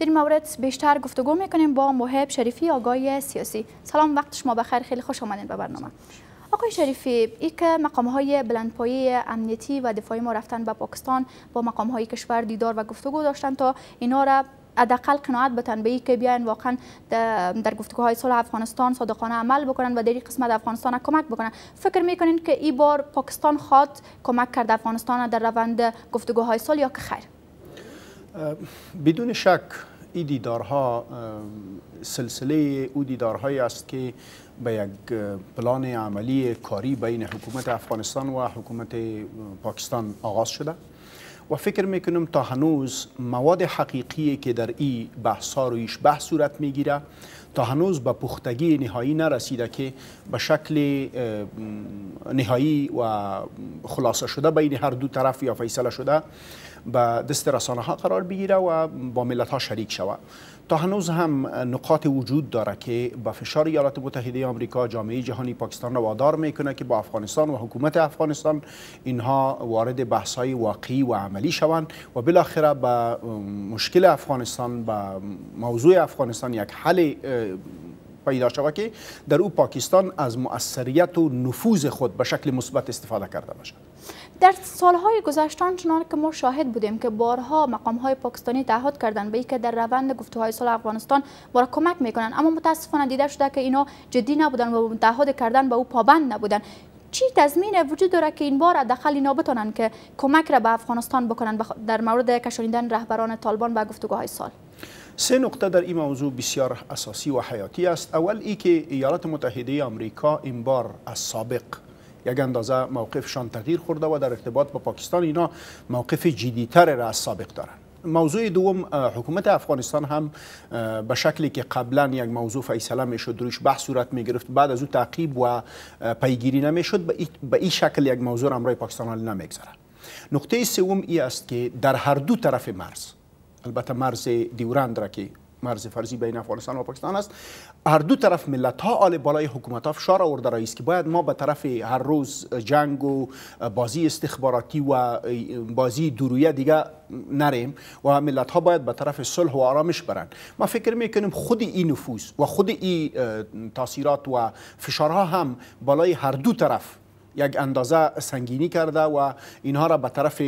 در این مورد بیشتر گفتگو میکنیم با محب شریفی آقای سیاسی سلام وقت شما بخیر خیلی خوش آمدین به برنامه آقای شریفی ای که مقام های بلندپایه امنیتی و دفاعی ما رفتن به پاکستان با مقام های کشور دیدار و گفتگو داشتن تا اینا را ادقل قناعت بتن به که بیاین واقعا در گفتگوهای صلح افغانستان صادقانه عمل بکنن و در این قسمت افغانستان کمک بکنن فکر میکنین که ای بار پاکستان خواد کمک کرد افغانستان در روند گفتگوهای صلح یا که خیر بدون شک این دیدارها سلسله او دیدارهایی است که به یک پلان عملی کاری بین حکومت افغانستان و حکومت پاکستان آغاز شده و فکر میکنم تا هنوز مواد حقیقی که در این بحث ها رویش بحث صورت میگیره تا هنوز به پختگی نهایی نرسیده که به شکل نهایی و خلاصه شده بین هر دو طرف یا فیصله شده به دست رسانه ها قرار بگیره و با ملت ها شریک شود تا هنوز هم نقاط وجود داره که با فشار ایالات متحده آمریکا جامعه جهانی پاکستان را وادار میکنه که با افغانستان و حکومت افغانستان اینها وارد بحث های واقعی و عملی شوند و بالاخره به با مشکل افغانستان به موضوع افغانستان یک حل پیدا شود که در او پاکستان از مؤثریت و نفوذ خود به شکل مثبت استفاده کرده باشد در سالهای گذشته چنان که ما شاهد بودیم که بارها مقامهای پاکستانی تعهد کردن به اینکه در روند گفتگوهای سال افغانستان ما را کمک میکنن اما متاسفانه دیده شده که اینا جدی نبودن و تعهد کردن به او پابند نبودن چی تضمین وجود داره که این بار دخل اینا که کمک را به افغانستان بکنن در مورد کشانیدن رهبران طالبان به گفتگوهای سال سه نقطه در این موضوع بسیار اساسی و حیاتی است اول ای که ایالات متحده آمریکا این بار از سابق یک اندازه موقفشان تغییر خورده و در ارتباط با پاکستان اینا موقف جدیتر از سابق دارن. موضوع دوم حکومت افغانستان هم به شکلی که قبلا یک موضوع فیصله میشد روش بحث صورت می گرفت بعد از او تعقیب و پیگیری شد به این شکل یک موضوع را امرای پاکستان نمیگذره نقطه سوم ای است که در هر دو طرف مرز البته مرز دیورند را که مرز فرضی بین افغانستان و پاکستان است هر دو طرف ملت ها آل بالای حکومت ها فشار آورده است که باید ما به طرف هر روز جنگ و بازی استخباراتی و بازی دورویه دیگه نریم و ملت ها باید به طرف صلح و آرامش برن ما فکر میکنیم خود این نفوس و خود این تاثیرات و فشارها هم بالای هر دو طرف یک اندازه سنگینی کرده و اینها را به طرف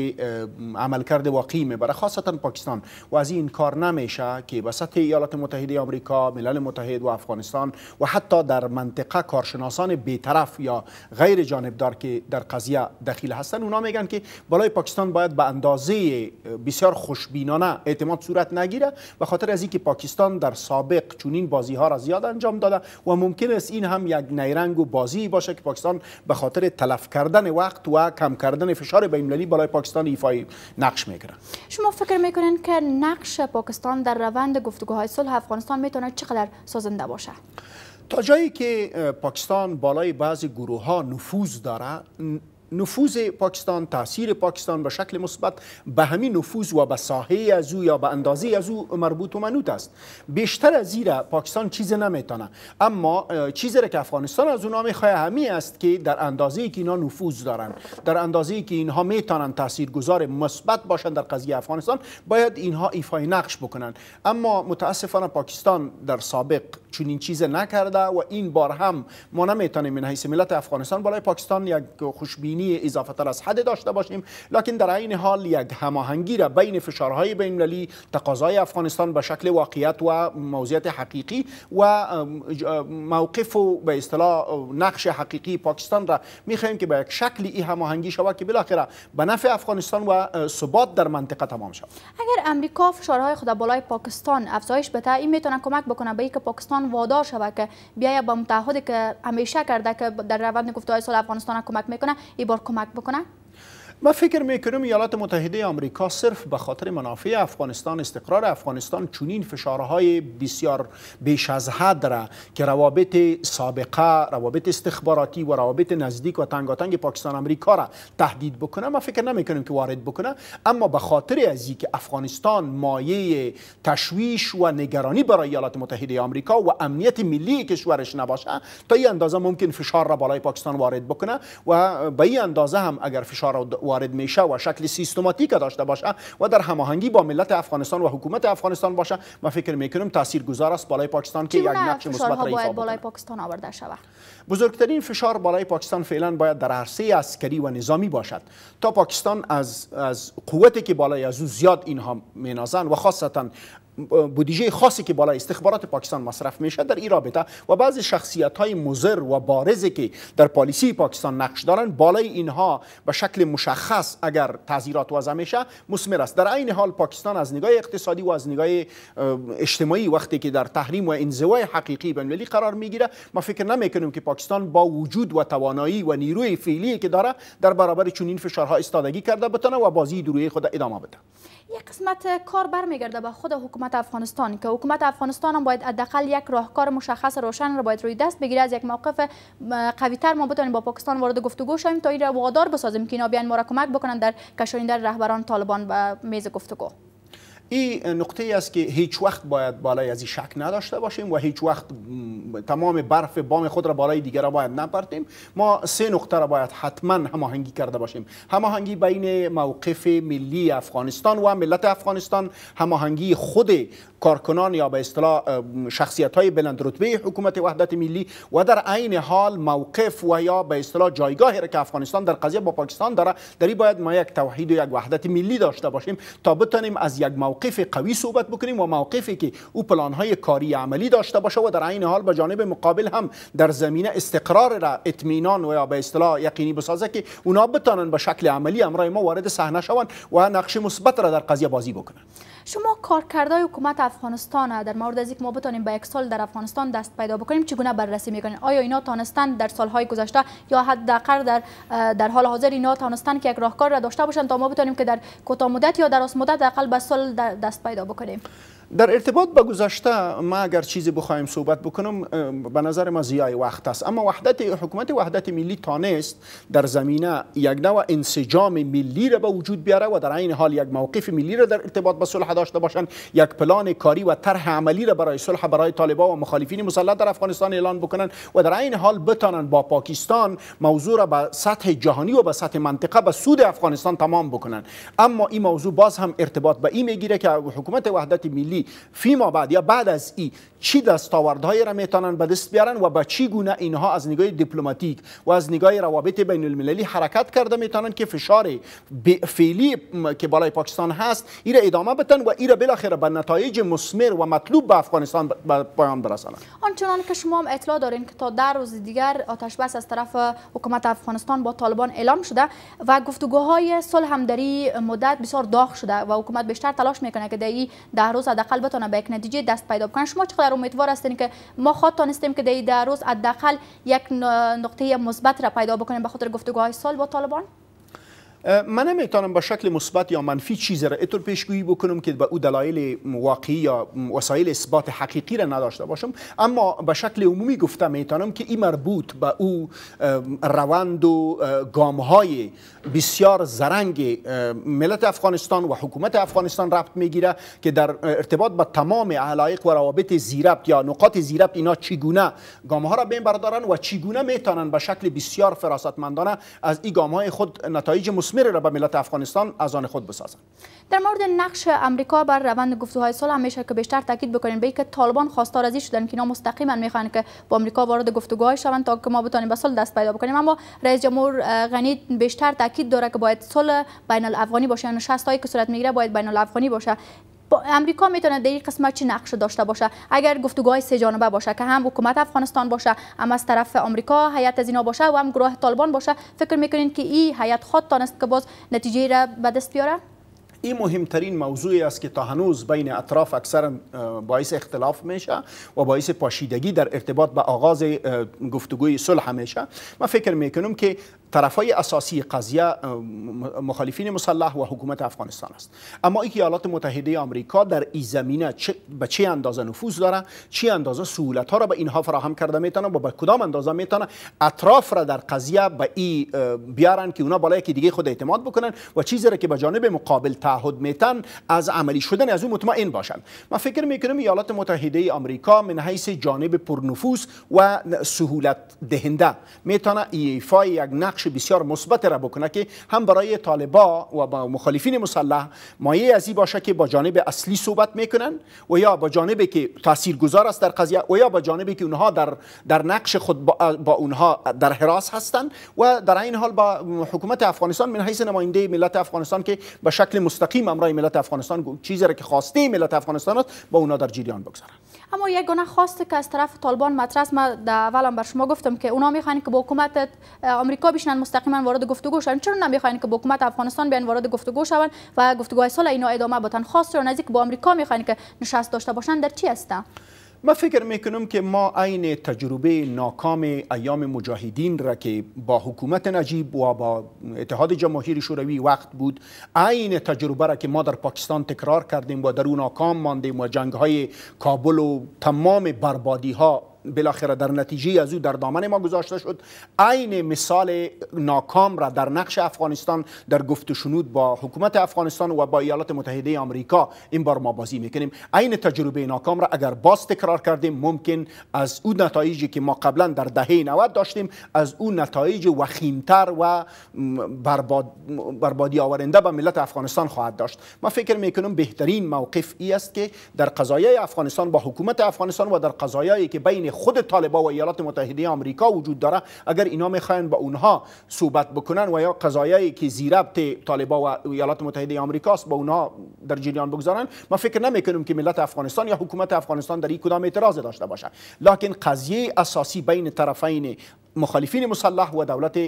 عمل کرده واقعی میبره خاصتا پاکستان و از این کار نمیشه که به سطح ایالات متحده آمریکا ملل متحد و افغانستان و حتی در منطقه کارشناسان بیطرف یا غیر جانبدار که در قضیه دخیل هستن اونا میگن که بالای پاکستان باید به اندازه بسیار خوشبینانه اعتماد صورت نگیره و خاطر از اینکه پاکستان در سابق چنین بازی ها را زیاد انجام داده و ممکن است این هم یک نیرنگ و بازی باشه که پاکستان به خاطر تلف کردن وقت و کم کردن فشار المللی برای پاکستان ایفای نقش میگیره شما فکر میکنین که نقش پاکستان در روند گفتگوهای صلح افغانستان میتونه چقدر سازنده باشه تا جایی که پاکستان بالای بعضی گروه ها نفوذ داره نفوذ پاکستان تاثیر پاکستان به شکل مثبت به همین نفوذ و به ساحه از او یا به اندازه از او مربوط و منوط است بیشتر از زیر پاکستان چیز نمیتونه اما چیزی که افغانستان از اونها میخواه همی است که در اندازه ای که اینا نفوذ دارن در اندازه ای که اینها میتونن گذار مثبت باشن در قضیه افغانستان باید اینها ایفای نقش بکنن اما متاسفانه پاکستان در سابق این چیز نکرده و این بار هم ما نمیتونیم من حیث ملت افغانستان برای پاکستان یک خوشبینی اضافه اضافه از حد داشته باشیم لکن در عین حال یک هماهنگی را بین فشارهای بین المللی تقاضای افغانستان به شکل واقعیت و موضوعیت حقیقی و موقف و به اصطلاح نقش حقیقی پاکستان را میخواهیم که به یک شکل این هماهنگی شود که بالاخره به نفع افغانستان و ثبات در منطقه تمام شود اگر امریکا فشارهای خود بالای پاکستان افزایش بده این میتونه کمک بکنه به اینکه پاکستان وادار شود که بیاید با متحدی که همیشه کرده که در روند گفتگوهای سال افغانستان کمک میکنه بار کمک بکنن ما فکر میکنم ایالات متحده آمریکا صرف به خاطر منافع افغانستان استقرار افغانستان چونین فشارهای بسیار بیش از حد را که روابط سابقه روابط استخباراتی و روابط نزدیک و تنگاتنگ پاکستان آمریکا را تهدید بکنه ما فکر نمیکنم که وارد بکنه اما به خاطر از که افغانستان مایه تشویش و نگرانی برای ایالات متحده آمریکا و امنیت ملی کشورش نباشه تا این اندازه ممکن فشار را بالای پاکستان وارد بکنه و به این اندازه هم اگر فشار وارد میشه و شکل سیستماتیک داشته باشه و در هماهنگی با ملت افغانستان و حکومت افغانستان باشه ما فکر میکنیم گذار است بالای پاکستان که یک نقش مثبت را ایفا بالای پاکستان آورده شود بزرگترین فشار بالای پاکستان فعلا باید در عرصه عسکری و نظامی باشد تا پاکستان از از قوتی که بالای از او زیاد اینها مینازن و خاصتا بودجه خاصی که بالا استخبارات پاکستان مصرف میشه در این رابطه و بعضی شخصیت های مزر و بارزی که در پالیسی پاکستان نقش دارن بالای اینها به شکل مشخص اگر تعذیرات وضع میشه مسمر است در عین حال پاکستان از نگاه اقتصادی و از نگاه اجتماعی وقتی که در تحریم و انزوای حقیقی بین قرار میگیره ما فکر نمیکنیم که پاکستان با وجود و توانایی و نیروی فعلی که داره در برابر چنین فشارها استادگی کرده بتونه و بازی دروی خود ادامه بده یک قسمت کار برمیگرده به خود حکومت افغانستان که حکومت افغانستان هم باید حداقل یک راهکار مشخص روشن را باید روی دست بگیره از یک موقف قویتر ما بتونیم با پاکستان وارد گفتگو شویم تا این را وادار بسازیم که اینا بیان ما را کمک بکنن در کشاندن رهبران طالبان به میز گفتگو این نقطه ای است که هیچ وقت باید بالای از این شک نداشته باشیم و هیچ وقت تمام برف بام خود را بالای دیگر را باید نپرتیم ما سه نقطه را باید حتما هماهنگی کرده باشیم هماهنگی بین موقف ملی افغانستان و ملت افغانستان هماهنگی خود کارکنان یا به اصطلاح شخصیت های بلند رتبه حکومت وحدت ملی و در عین حال موقف و یا به اصطلاح جایگاهی را که افغانستان در قضیه با پاکستان داره دری باید ما یک توحید و یک وحدت ملی داشته باشیم تا بتونیم از یک موقف موقف قوی صحبت بکنیم و موقفی که او های کاری عملی داشته باشه و در عین حال به جانب مقابل هم در زمینه استقرار را اطمینان و یا به اصطلاح یقینی بسازه که اونا بتانن به شکل عملی امرای ما وارد صحنه شوند و نقش مثبت را در قضیه بازی بکنن شما کارکردهای حکومت افغانستان در مورد از اینکه ما بتانیم به یک سال در افغانستان دست پیدا بکنیم چگونه بررسی میکنین آیا اینا تانستان در سالهای گذشته یا حداقل در در حال حاضر اینا تانستند که یک راهکار را داشته باشند تا ما بتانیم که در کوتاه مدت یا در مدت حداقل به سال دست پیدا بکنیم در ارتباط با گذشته ما اگر چیزی بخوایم صحبت بکنم به نظر ما زیای وقت است اما وحدت حکومت وحدت ملی تانست در زمینه یک نوع انسجام ملی را به وجود بیاره و در این حال یک موقف ملی را در ارتباط با صلح داشته باشند یک پلان کاری و طرح عملی را برای صلح برای طالبان و مخالفین مسلح در افغانستان اعلان بکنند و در این حال بتانند با پاکستان موضوع را به سطح جهانی و به سطح منطقه به سود افغانستان تمام بکنند اما این موضوع باز هم ارتباط به این میگیره که حکومت وحدت ملی فی ما بعد یا بعد از ای چی دستاوردهایی را میتونن به دست بیارن و با چی گونه اینها از نگاه دیپلماتیک و از نگاه روابط بین المللی حرکت کرده میتونن که فشار فعلی که بالای پاکستان هست ایره ادامه بتن و ایره بالاخره به نتایج مسمر و مطلوب به افغانستان با پایان برسانن آنچنان که شما هم اطلاع دارین که تا در روز دیگر آتش بس از طرف حکومت افغانستان با طالبان اعلام شده و گفتگوهای صلح همدری مدت بسیار داغ شده و حکومت بیشتر تلاش میکنه که در روز قلبتان به یک نتیجه دست پیدا بکنن شما چقدر امیدوار هستین که ما خود تانستیم که در روز حداقل یک نقطه مثبت را پیدا بکنیم به خاطر گفتگوهای سال با طالبان من نمیتونم با شکل مثبت یا منفی چیزی را اطور پیشگویی بکنم که به او دلایل واقعی یا وسایل اثبات حقیقی را نداشته باشم اما به شکل عمومی گفتم میتونم که این مربوط به او روند و گام های بسیار زرنگ ملت افغانستان و حکومت افغانستان ربط میگیره که در ارتباط با تمام علایق و روابط زیربط یا نقاط زیربط اینا چگونه گام ها را بین بردارن و چگونه میتونن به شکل بسیار فراستمندانه از این گام های خود نتایج را به افغانستان از آن خود بسازند در مورد نقش امریکا بر روند گفتگوهای صلح میشه که بیشتر تاکید بکنین به که طالبان خواستار از شدن که اینا مستقیما میخوان که با امریکا وارد گفتگوهای شوند تا که ما بتونیم به صلح دست پیدا بکنیم اما رئیس جمهور غنی بیشتر تاکید داره که باید صلح بین الافغانی باشه نشست یعنی هایی که صورت میگیره باید بین الافغانی باشه امریکا میتونه در این قسمت چه نقش داشته باشه اگر گفتگوهای سه جانبه باشه که هم حکومت افغانستان باشه هم از طرف امریکا هیئت از اینا باشه و هم گروه طالبان باشه فکر میکنین که این هیئت خود تانست که باز نتیجه را به دست بیاره این مهمترین موضوعی است که تا هنوز بین اطراف اکثر باعث اختلاف میشه و باعث پاشیدگی در ارتباط به آغاز گفتگوی صلح میشه من فکر میکنم که طرف های اساسی قضیه مخالفین مسلح و حکومت افغانستان است اما این ایالات متحده آمریکا در این زمینه چه به چه اندازه نفوذ داره چه اندازه سهولت ها را به اینها فراهم کرده میتونه و به کدام اندازه میتونه اطراف را در قضیه به این بیارن که اونا بالای که دیگه خود اعتماد بکنن و چیزی را که به جانب مقابل تعهد میتن از عملی شدن از اون مطمئن باشن من فکر میکنم ایالات متحده آمریکا من حیث جانب پرنفوذ و سهولت دهنده میتونه ایفای یک نقش نقش بسیار مثبت را بکنه که هم برای طالبا و با مخالفین مسلح مایه ازی باشه که با جانب اصلی صحبت میکنن و یا با جانبی که گذار است در قضیه و یا با جانبی که اونها در در نقش خود با, با اونها در حراس هستند و در این حال با حکومت افغانستان من حیث نماینده ملت افغانستان که به شکل مستقیم امرای ملت افغانستان چیزی را که خواسته ملت افغانستان است با اونها در جریان بگذارن اما یک گونه خواسته که از طرف طالبان مطرح ما اولم بر شما گفتم که اونها میخوان که با حکومت آمریکا مستقیما وارد گفتگو شدن چرا نمیخواین که با حکومت افغانستان بیان وارد گفتگو شوند و گفتگوهای سال اینا ادامه بدن خاص رو نزدیک با آمریکا میخواین که نشست داشته باشن در چی هستن ما فکر میکنم که ما عین تجربه ناکام ایام مجاهدین را که با حکومت نجیب و با اتحاد جماهیر شوروی وقت بود عین تجربه را که ما در پاکستان تکرار کردیم و در اون ناکام ماندیم و جنگ های کابل و تمام بربادی ها بالاخره در نتیجه از او در دامن ما گذاشته شد عین مثال ناکام را در نقش افغانستان در گفت و شنود با حکومت افغانستان و با ایالات متحده آمریکا این بار ما بازی میکنیم عین تجربه ناکام را اگر باز تکرار کردیم ممکن از او نتایجی که ما قبلا در دهه 90 داشتیم از او نتایج وخیمتر و برباد بربادی آورنده به ملت افغانستان خواهد داشت ما فکر میکنم بهترین موقف ای است که در قضایای افغانستان با حکومت افغانستان و در قضایایی که بین خود طالبا و ایالات متحده آمریکا وجود داره اگر اینا میخواین با اونها صحبت بکنن و یا قضایایی که زیربط طالبا و ایالات متحده آمریکا است با اونها در جریان بگذارن ما فکر نمیکنم که ملت افغانستان یا حکومت افغانستان در این کدام اعتراض داشته باشه لکن قضیه اساسی بین طرفین مخالفین مسلح و دولت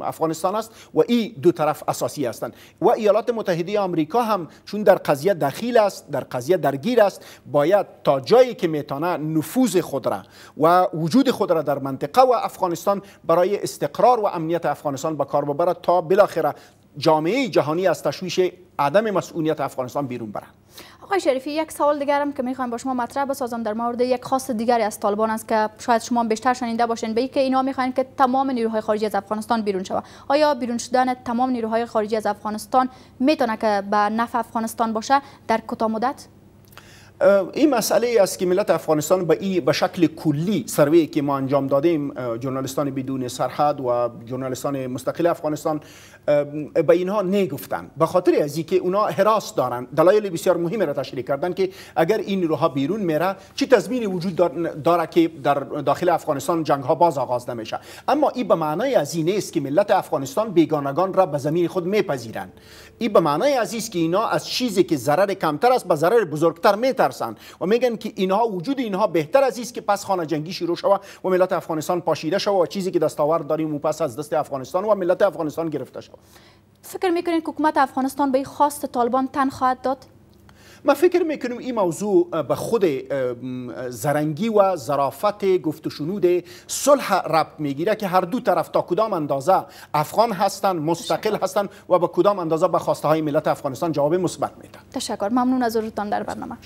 افغانستان است و این دو طرف اساسی هستند و ایالات متحده آمریکا هم چون در قضیه دخیل است در قضیه درگیر است باید تا جایی که میتانه نفوذ خود را و وجود خود را در منطقه و افغانستان برای استقرار و امنیت افغانستان به کار ببرد تا بالاخره جامعه جهانی از تشویش عدم مسئولیت افغانستان بیرون برند آقای شریفی یک سوال دیگرم که میخوایم با شما مطرح بسازم در مورد یک خاص دیگری از طالبان است که شاید شما بیشتر شنیده باشین به که اینا میخواین که تمام نیروهای خارجی از افغانستان بیرون شود آیا بیرون شدن تمام نیروهای خارجی از افغانستان میتونه که به نفع افغانستان باشه در کوتاه مدت این مسئله ای است که ملت افغانستان به این به شکل کلی سروی که ما انجام دادیم ژورنالیستان بدون سرحد و ژورنالیستان مستقل افغانستان به اینها نگفتن به خاطر از اینکه اونا حراس دارن دلایل بسیار مهمی را تشریح کردن که اگر این روها بیرون میره چی تضمین وجود داره که در داخل افغانستان جنگ ها باز آغاز نمیشه اما این به معنای از این نیست که ملت افغانستان بیگانگان را به زمین خود میپذیرند این به معنای عزیز که اینا از چیزی که ضرر کمتر است به ضرر بزرگتر میتر میترسن و میگن که اینها وجود اینها بهتر از است که پس خانه جنگی شروع شوه و ملت افغانستان پاشیده شوه و چیزی که دستاور داریم و پس از دست افغانستان و ملت افغانستان گرفته شوه فکر میکنین که حکومت افغانستان به خواست طالبان تن خواهد داد ما فکر میکنیم این موضوع به خود زرنگی و ظرافت گفت و شنود صلح رب میگیره که هر دو طرف تا کدام اندازه افغان هستند مستقل هستند و به کدام اندازه به خواسته های ملت افغانستان جواب مثبت میدن تشکر ممنون از حضورتان در برنامه